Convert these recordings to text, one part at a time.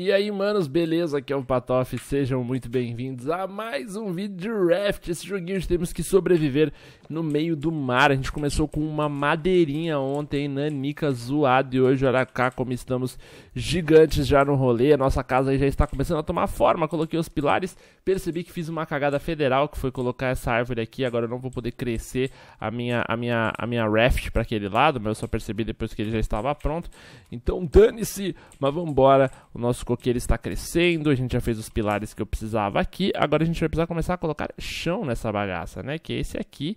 E aí, manos, beleza? Aqui é o Patoff, sejam muito bem-vindos a mais um vídeo de Raft, esse joguinho de temos que sobreviver no meio do mar. A gente começou com uma madeirinha ontem, nanica zoada, e hoje, olha cá como estamos gigantes já no rolê. A nossa casa aí já está começando a tomar forma, coloquei os pilares, percebi que fiz uma cagada federal, que foi colocar essa árvore aqui, agora eu não vou poder crescer a minha, a minha, a minha Raft para aquele lado, mas eu só percebi depois que ele já estava pronto. Então, dane-se, mas vambora, o nosso buscou que ele está crescendo, a gente já fez os pilares que eu precisava aqui, agora a gente vai precisar começar a colocar chão nessa bagaça, né? Que é esse aqui.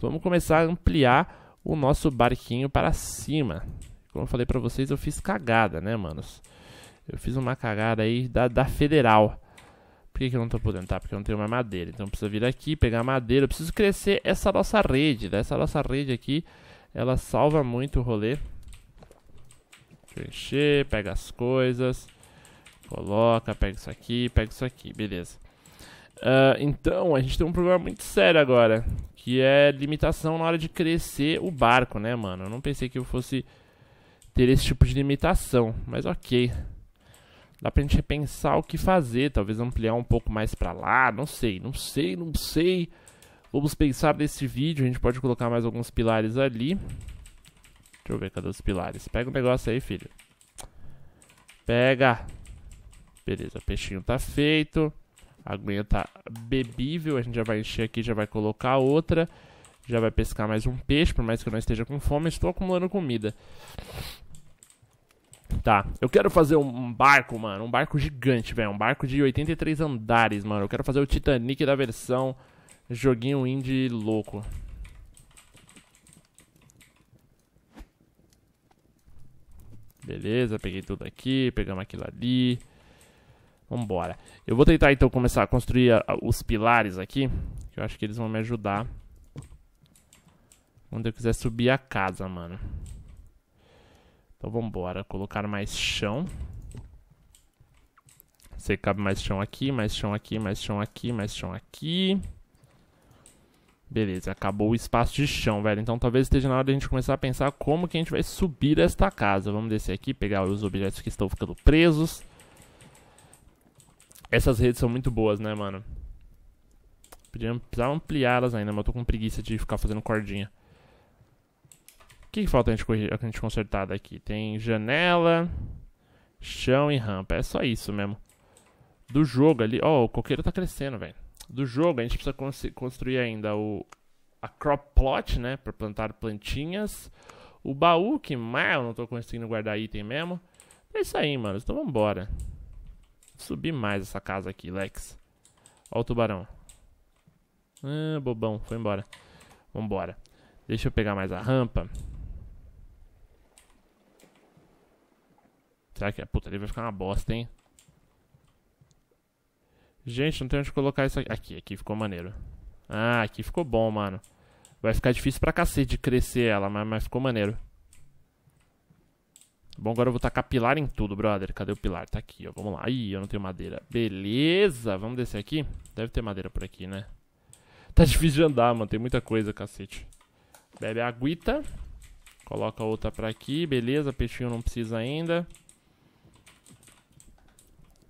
Vamos começar a ampliar o nosso barquinho para cima. Como eu falei para vocês, eu fiz cagada, né, manos? Eu fiz uma cagada aí da, da federal. Por que, que eu não estou podendo? Tá, porque eu não tenho mais madeira. Então eu preciso vir aqui, pegar madeira. Eu preciso crescer essa nossa rede, né? Essa nossa rede aqui, ela salva muito o rolê. Deixa eu encher, pega as coisas. Coloca, pega isso aqui, pega isso aqui, beleza. Uh, então, a gente tem um problema muito sério agora, que é limitação na hora de crescer o barco, né, mano? Eu não pensei que eu fosse ter esse tipo de limitação, mas ok. Dá pra gente repensar o que fazer, talvez ampliar um pouco mais pra lá, não sei, não sei, não sei. Vamos pensar nesse vídeo, a gente pode colocar mais alguns pilares ali. Deixa eu ver cadê os pilares. Pega o um negócio aí, filho. Pega. Beleza, peixinho tá feito. A aguinha tá bebível, a gente já vai encher aqui, já vai colocar outra. Já vai pescar mais um peixe, por mais que eu não esteja com fome, estou acumulando comida. Tá, eu quero fazer um barco, mano, um barco gigante, velho, um barco de 83 andares, mano. Eu quero fazer o Titanic da versão joguinho indie louco. Beleza, peguei tudo aqui, pegamos aquilo ali. Vambora. Eu vou tentar então começar a construir a, a, os pilares aqui. Que eu acho que eles vão me ajudar. Quando eu quiser subir a casa, mano. Então vambora. Colocar mais chão. Você cabe mais chão aqui, mais chão aqui, mais chão aqui, mais chão aqui. Beleza, acabou o espaço de chão, velho. Então talvez esteja na hora de a gente começar a pensar como que a gente vai subir esta casa. Vamos descer aqui, pegar os objetos que estão ficando presos. Essas redes são muito boas, né, mano? Podia, precisava las ainda, mas eu tô com preguiça de ficar fazendo cordinha. O que, que falta a gente, corrigir, a gente consertar daqui? Tem janela, chão e rampa. É só isso mesmo. Do jogo ali... Ó, oh, o coqueiro tá crescendo, velho. Do jogo a gente precisa cons construir ainda o... A crop plot, né? Pra plantar plantinhas. O baú, que mal não tô conseguindo guardar item mesmo. É isso aí, mano. Então vambora. embora subir mais essa casa aqui, Lex. Ó o tubarão. Ah, bobão, foi embora. Vambora. Deixa eu pegar mais a rampa. Será que... Puta, ele vai ficar uma bosta, hein? Gente, não tem onde colocar isso aqui. Aqui, aqui ficou maneiro. Ah, aqui ficou bom, mano. Vai ficar difícil pra cacete de crescer ela, mas, mas ficou maneiro. Bom, agora eu vou tacar pilar em tudo, brother. Cadê o pilar? Tá aqui, ó. Vamos lá. Ih, eu não tenho madeira. Beleza. Vamos descer aqui. Deve ter madeira por aqui, né? Tá difícil de andar, mano. Tem muita coisa, cacete. Bebe a aguita. Coloca outra pra aqui. Beleza. Peixinho não precisa ainda.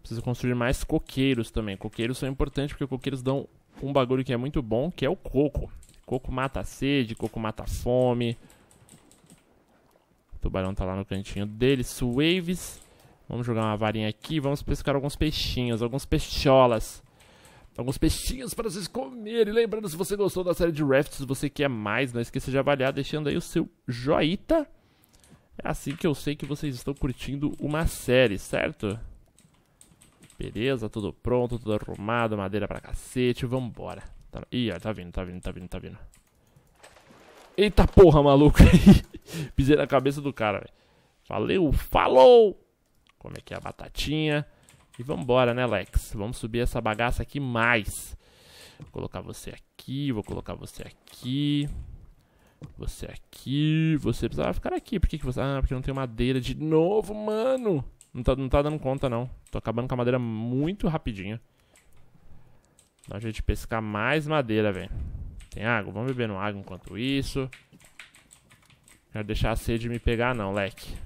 Preciso construir mais coqueiros também. Coqueiros são importantes porque coqueiros dão um bagulho que é muito bom, que é o coco. Coco mata a sede, coco mata a fome. Tubarão tá lá no cantinho dele. Waves. Vamos jogar uma varinha aqui. Vamos pescar alguns peixinhos, alguns peixolas. Alguns peixinhos para vocês comerem. Lembrando, se você gostou da série de Rafts, se você quer é mais, não esqueça de avaliar, deixando aí o seu joita. É assim que eu sei que vocês estão curtindo uma série, certo? Beleza, tudo pronto, tudo arrumado, madeira pra cacete, vambora. Tá, ih, tá vindo, tá vindo, tá vindo, tá vindo. Eita porra, maluco. Pisei na cabeça do cara, velho. Valeu, falou! Como é que é a batatinha? E vambora, né, Lex? Vamos subir essa bagaça aqui mais. Vou colocar você aqui, vou colocar você aqui. Você aqui, você precisava ficar aqui. Por que, que você... Ah, porque não tem madeira de novo, mano. Não tá, não tá dando conta, não. Tô acabando com a madeira muito rapidinho. Dá a gente pescar mais madeira, velho. Tem água? Vamos beber uma água enquanto isso. Quero deixar a sede me pegar não, leque.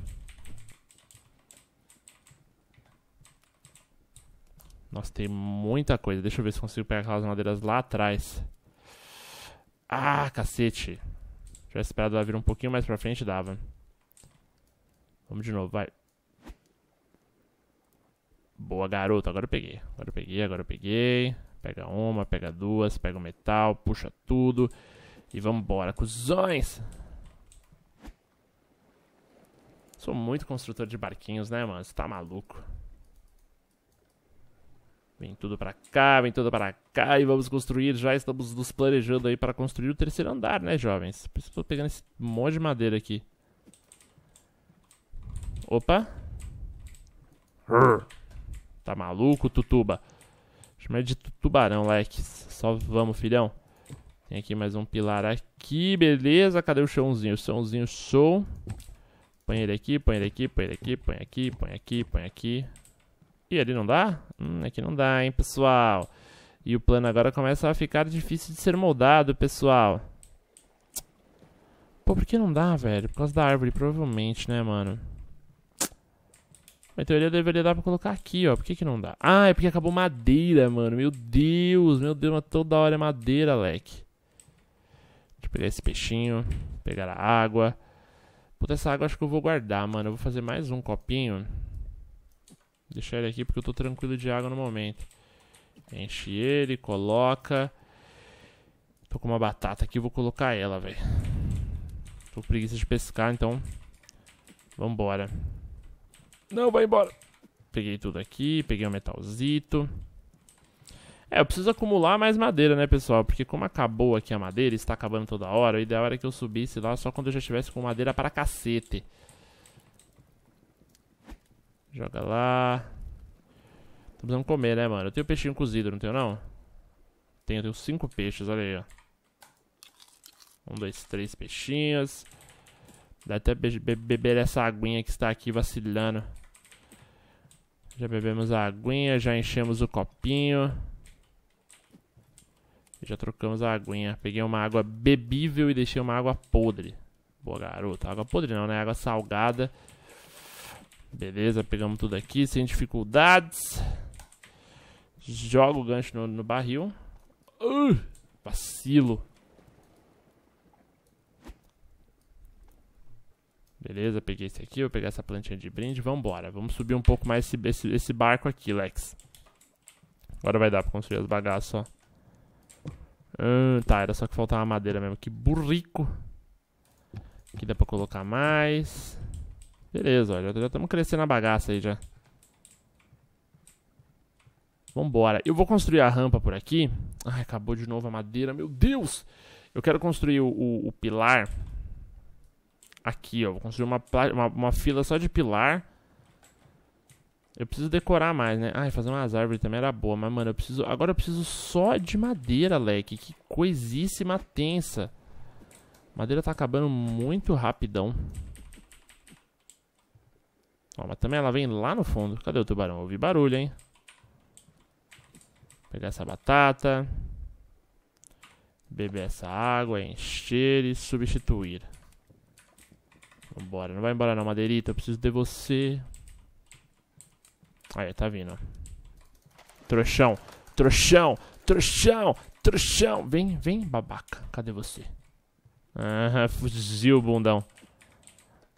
Nossa, tem muita coisa. Deixa eu ver se consigo pegar aquelas madeiras lá atrás. Ah, cacete. Já esperado ela vir um pouquinho mais pra frente, dava. Vamos de novo, vai. Boa, garoto. Agora eu peguei. Agora eu peguei, agora eu peguei. Pega uma, pega duas, pega o metal, puxa tudo. E vambora, cuzões! Sou muito construtor de barquinhos, né, mano? Você tá maluco. Vem tudo pra cá, vem tudo pra cá e vamos construir. Já estamos nos planejando aí para construir o terceiro andar, né, jovens? Por isso que eu tô pegando esse monte de madeira aqui. Opa! Tá maluco, Tutuba? Chama de tubarão, Lex. Só vamos, filhão. Tem aqui mais um pilar aqui, beleza. Cadê o chãozinho? O chãozinho show. Põe ele aqui, põe ele aqui, põe ele aqui, põe aqui, põe aqui, põe aqui. E ali não dá? Hum, aqui não dá, hein, pessoal. E o plano agora começa a ficar difícil de ser moldado, pessoal. Pô, por que não dá, velho? Por causa da árvore, provavelmente, né, mano? Mas teoria deveria dar pra colocar aqui, ó. Por que, que não dá? Ah, é porque acabou madeira, mano. Meu Deus, meu Deus, mas toda hora é madeira, leque. Deixa eu pegar esse peixinho. Pegar a água. Puta, essa água acho que eu vou guardar, mano. Eu vou fazer mais um copinho. Deixar ele aqui porque eu tô tranquilo de água no momento. Enche ele, coloca. Tô com uma batata aqui, vou colocar ela, velho. Tô com preguiça de pescar, então... Vambora. Não, vai embora. Peguei tudo aqui, peguei um metalzito. É, eu preciso acumular mais madeira, né, pessoal? Porque como acabou aqui a madeira, está acabando toda hora, o ideal era que eu subisse lá só quando eu já estivesse com madeira para cacete. Joga lá. Tô precisando comer, né, mano? Eu tenho peixinho cozido, não tenho não? Tenho, tenho cinco peixes, olha aí, ó. Um, dois, três peixinhos. Dá até beber essa aguinha que está aqui vacilando. Já bebemos a aguinha, já enchemos o copinho. Já trocamos a aguinha. Peguei uma água bebível e deixei uma água podre. Boa, garoto, Água podre não, né? Água salgada. Beleza, pegamos tudo aqui, sem dificuldades. Joga o gancho no, no barril. Uh, vacilo. peguei esse aqui, vou pegar essa plantinha de brinde. Vambora, vamos subir um pouco mais esse, esse, esse barco aqui, Lex. Agora vai dar pra construir as bagaças, ó. Hum, tá, era só que faltava madeira mesmo. Que burrico. Aqui dá pra colocar mais. Beleza, ó, já estamos crescendo a bagaça aí já. Vambora. Eu vou construir a rampa por aqui. Ai, acabou de novo a madeira, meu Deus! Eu quero construir o, o, o pilar Aqui, ó. Vou construir uma, uma, uma fila só de pilar. Eu preciso decorar mais, né? Ai, fazer umas árvores também era boa. Mas, mano, eu preciso... Agora eu preciso só de madeira, leque. Que coisíssima tensa. Madeira tá acabando muito rapidão. Ó, mas também ela vem lá no fundo. Cadê o tubarão? Ouvi barulho, hein? pegar essa batata. Beber essa água, encher e substituir. Vambora, não vai embora não, Madeirita, eu preciso de você. Aí, tá vindo, ó. Trouxão, trouxão, trouxão, trouxão. Vem, vem, babaca, cadê você? Ah, fuzil, bundão.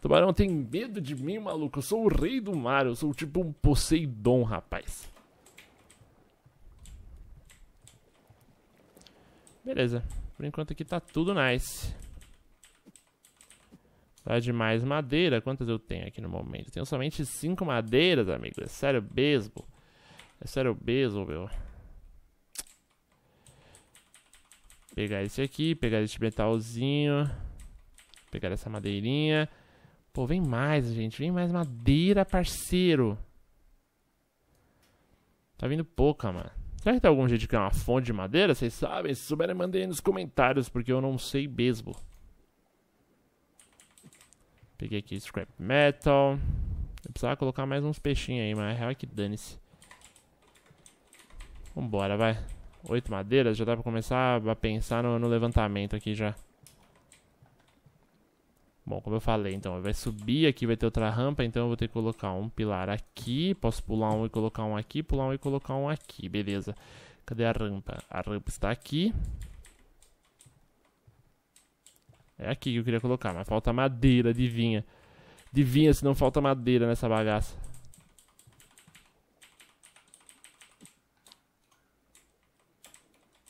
Tubarão tem medo de mim, maluco. Eu sou o rei do mar, eu sou tipo um Poseidon, rapaz. Beleza, por enquanto aqui tá tudo nice. Tá de mais madeira. Quantas eu tenho aqui no momento? Tenho somente 5 madeiras, amigo. É sério mesmo? É sério mesmo, meu? Pegar esse aqui, pegar esse metalzinho. Pegar essa madeirinha. Pô, vem mais, gente. Vem mais madeira, parceiro. Tá vindo pouca, mano. Será que tem algum jeito de criar uma fonte de madeira? Vocês sabem? Se souberem, mandem aí nos comentários, porque eu não sei mesmo. Peguei aqui scrap metal. Eu precisava colocar mais uns peixinhos aí, mas a real é que dane-se. Vambora, vai. Oito madeiras, já dá pra começar a pensar no, no levantamento aqui já. Bom, como eu falei, então, vai subir aqui, vai ter outra rampa, então eu vou ter que colocar um pilar aqui. Posso pular um e colocar um aqui, pular um e colocar um aqui, beleza. Cadê a rampa? A rampa está aqui. É aqui que eu queria colocar, mas falta madeira, adivinha. Adivinha se não falta madeira nessa bagaça.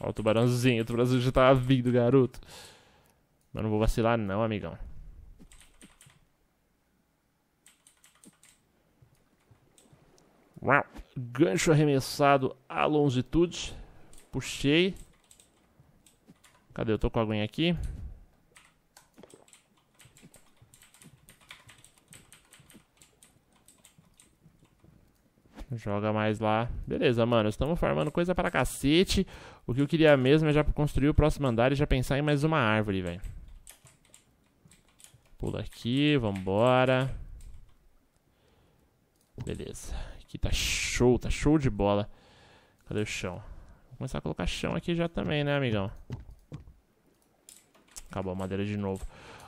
Ó o tubarãozinho, o tubarãozinho já tava tá vindo, garoto. Mas não vou vacilar não, amigão. Uau. Gancho arremessado à longitude. Puxei. Cadê? Eu tô com a aguinha aqui. joga mais lá. Beleza, mano, estamos farmando coisa para cacete. O que eu queria mesmo é já construir o próximo andar e já pensar em mais uma árvore, velho. Pula aqui, vambora. Beleza. Aqui tá show, tá show de bola. Cadê o chão? Vou começar a colocar chão aqui já também, né, amigão? Acabou a madeira de novo.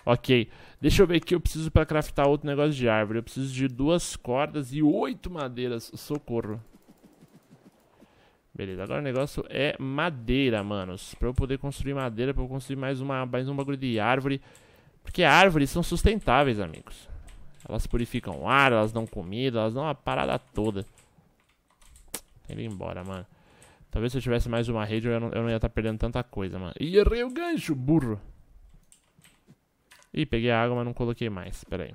Ok. Deixa eu ver aqui, eu preciso para craftar outro negócio de árvore. Eu preciso de duas cordas e oito madeiras. Socorro. Beleza, agora o negócio é madeira, manos. Pra eu poder construir madeira, pra eu construir mais, uma, mais um bagulho de árvore. Porque árvores são sustentáveis, amigos. Elas purificam o ar, elas dão comida, elas dão uma parada toda. Ele embora, mano. Talvez se eu tivesse mais uma rede, eu não, eu não ia estar tá perdendo tanta coisa, mano. E errei o gancho, burro. Ih, peguei a água, mas não coloquei mais. Pera aí.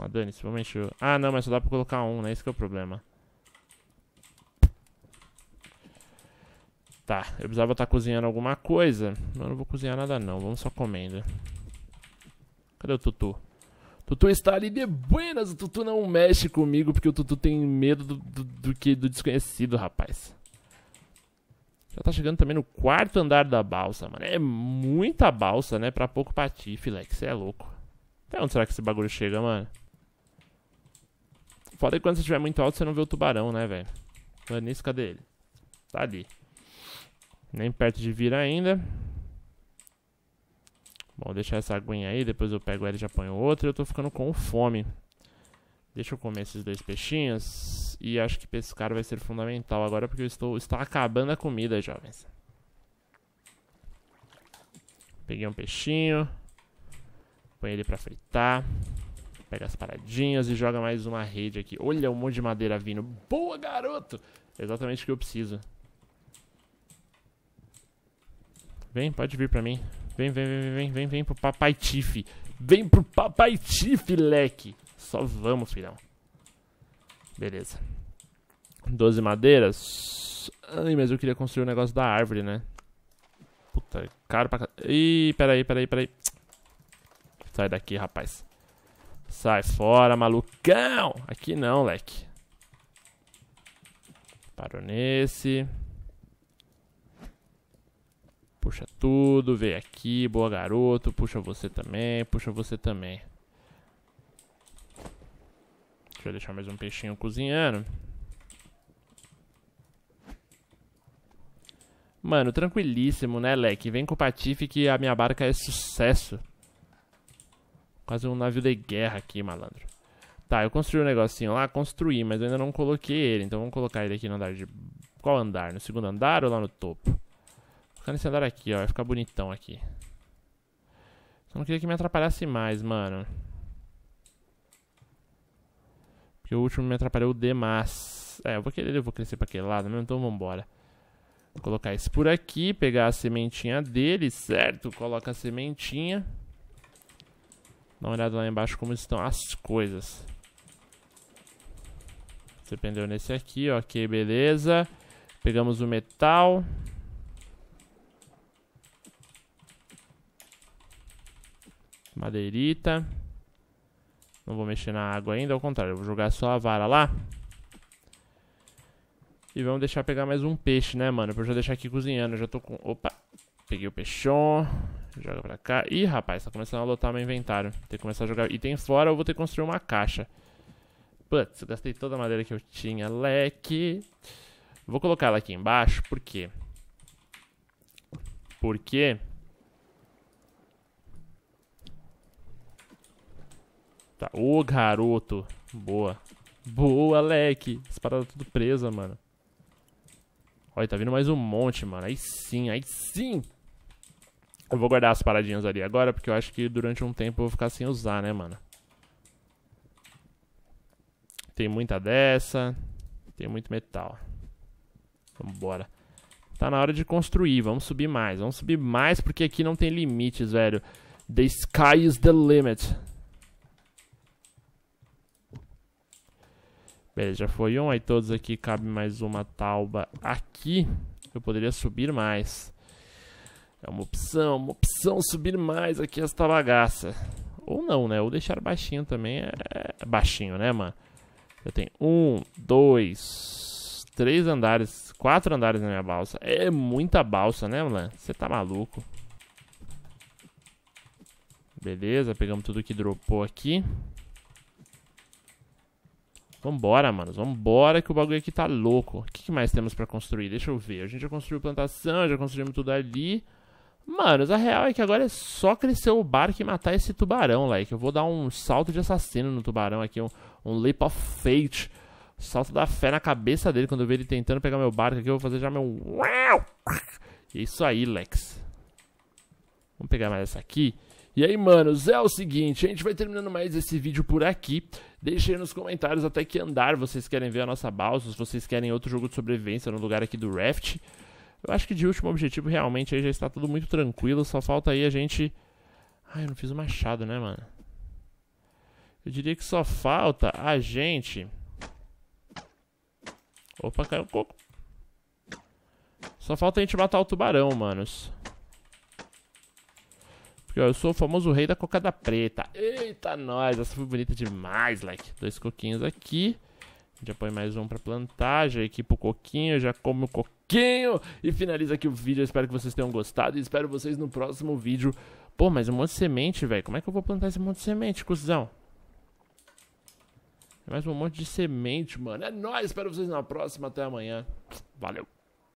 Ah, Dani, se vamos encher. Ah, não, mas só dá pra colocar um, né? Esse é o problema. Tá, eu precisava estar tá cozinhando alguma coisa. Eu não vou cozinhar nada não, vamos só comendo. Cadê o Tutu? Tutu está ali de buenas, o Tutu não mexe comigo porque o Tutu tem medo do, do, do que do desconhecido, rapaz. Já tá chegando também no quarto andar da balsa, mano. É muita balsa, né? Pra pouco patife, Lex. Você é louco. Até onde será que esse bagulho chega, mano? Foda é que quando você estiver muito alto, você não vê o tubarão, né, velho? Anis, é cadê ele? Tá ali. Nem perto de vir ainda. Bom, deixar essa aguinha aí, depois eu pego ela e já ponho outra. Eu tô ficando com fome. Deixa eu comer esses dois peixinhos. E acho que pescar vai ser fundamental agora, porque eu estou, estou acabando a comida, jovens. Peguei um peixinho. Põe ele pra fritar. Pega as paradinhas e joga mais uma rede aqui. Olha um monte de madeira vindo. Boa, garoto! Exatamente o que eu preciso. Vem, pode vir pra mim. Vem, vem, vem, vem, vem, vem pro Papai Tiff. Vem pro Papai Tiff, leque. Só vamos, filhão. Beleza. 12 madeiras. Ai, mas eu queria construir o um negócio da árvore, né? Puta, caro pra... Ih, peraí, peraí, peraí. Sai daqui, rapaz. Sai fora, malucão! Aqui não, leque. Parou nesse. Puxa tudo, vem aqui, boa garoto. Puxa você também, puxa você também. Deixa eu deixar mais um peixinho cozinhando. Mano, tranquilíssimo, né, leque? Vem com o Patife que a minha barca é sucesso. Quase um navio de guerra aqui, malandro. Tá, eu construí um negocinho lá, construí, mas eu ainda não coloquei ele. Então vamos colocar ele aqui no andar de... Qual andar? No segundo andar ou lá no topo? Vou ficar nesse andar aqui, ó. Vai ficar bonitão aqui. Só não queria que me atrapalhasse mais, mano. Porque o último me atrapalhou demais. É, eu vou querer, eu vou crescer pra aquele lado mesmo, então vambora. Vou colocar isso por aqui, pegar a sementinha dele, certo? Coloca a sementinha. Dá uma olhada lá embaixo como estão as coisas. Você pendeu nesse aqui, ok, beleza. Pegamos o metal. Madeirita. Não vou mexer na água ainda, ao contrário. Eu vou jogar só a vara lá. E vamos deixar pegar mais um peixe, né, mano? Pra eu já deixar aqui cozinhando. Eu já tô com... Opa! Peguei o peixão. Joga pra cá. Ih, rapaz, tá começando a lotar meu inventário. Tem que começar a jogar item fora ou vou ter que construir uma caixa. Putz, gastei toda a madeira que eu tinha. Leque. Vou colocar ela aqui embaixo, por quê? Porque Tá, ô garoto. Boa. Boa, leque. Essa parada tudo presa, mano. Olha, tá vindo mais um monte, mano. Aí sim, aí sim. Eu vou guardar as paradinhas ali agora, porque eu acho que durante um tempo eu vou ficar sem usar, né, mano? Tem muita dessa. Tem muito metal. Vambora. Tá na hora de construir. Vamos subir mais. Vamos subir mais, porque aqui não tem limites, velho. The sky is the limit. Beleza, já foi um. Aí todos aqui cabe mais uma tauba aqui. Eu poderia subir mais. É uma opção, uma opção subir mais aqui esta bagaça. Ou não, né? Ou deixar baixinho também é, é baixinho, né, mano? Eu tenho um, dois, três andares, quatro andares na minha balsa. É muita balsa, né, mano? Você tá maluco. Beleza, pegamos tudo que dropou aqui. Vambora, manos. Vambora que o bagulho aqui tá louco. O que, que mais temos pra construir? Deixa eu ver. A gente já construiu plantação, já construímos tudo ali. Manos, a real é que agora é só crescer o barco e matar esse tubarão, like. Eu vou dar um salto de assassino no tubarão aqui, um, um leap of fate. Salto da fé na cabeça dele quando eu ver ele tentando pegar meu barco aqui. Eu vou fazer já meu... É isso aí, Lex. Vamos pegar mais essa aqui. E aí, manos, é o seguinte, a gente vai terminando mais esse vídeo por aqui. Deixem nos comentários até que andar vocês querem ver a nossa balsa, se vocês querem outro jogo de sobrevivência no lugar aqui do Raft. Eu acho que de último objetivo realmente aí já está tudo muito tranquilo, só falta aí a gente... Ai, eu não fiz o machado, né, mano? Eu diria que só falta a gente... Opa, caiu um coco. Só falta a gente matar o tubarão, manos eu sou o famoso rei da cocada preta. Eita, nós, essa foi bonita demais, like. Dois coquinhos aqui. Já põe mais um pra plantar, já equipa o coquinho, já come o coquinho. E finaliza aqui o vídeo, eu espero que vocês tenham gostado e espero vocês no próximo vídeo. Pô, mas um monte de semente, velho. Como é que eu vou plantar esse monte de semente, cuzão? É mais um monte de semente, mano. É nóis, espero vocês na próxima. Até amanhã. Valeu.